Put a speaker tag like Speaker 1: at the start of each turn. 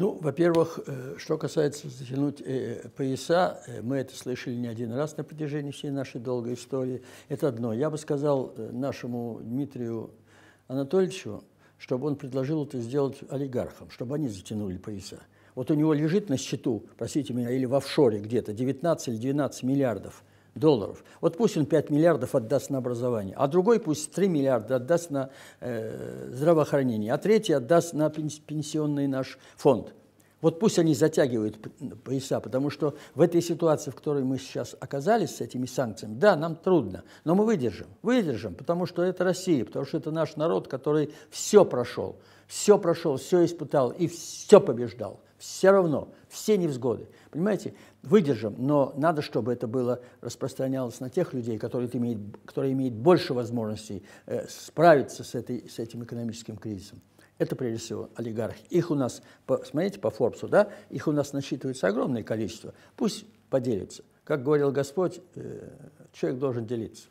Speaker 1: Ну, во-первых, э, что касается затянуть э, пояса, э, мы это слышали не один раз на протяжении всей нашей долгой истории. Это одно. Я бы сказал нашему Дмитрию Анатольевичу, чтобы он предложил это сделать олигархам, чтобы они затянули пояса. Вот у него лежит на счету, простите меня, или в офшоре где-то 19 или 12 миллиардов – долларов. Вот пусть он 5 миллиардов отдаст на образование, а другой пусть 3 миллиарда отдаст на э, здравоохранение, а третий отдаст на пенсионный наш фонд. Вот пусть они затягивают пояса, потому что в этой ситуации, в которой мы сейчас оказались с этими санкциями, да, нам трудно, но мы выдержим. Выдержим, потому что это Россия, потому что это наш народ, который все прошел, все прошел, все испытал и все побеждал. Все равно, все невзгоды. Понимаете, выдержим, но надо, чтобы это было распространялось на тех людей, которые имеют, которые имеют больше возможностей э, справиться с, этой, с этим экономическим кризисом. Это прежде всего олигархи. Их у нас, смотрите по Форбсу, да, их у нас насчитывается огромное количество. Пусть поделятся. Как говорил Господь, э, человек должен делиться.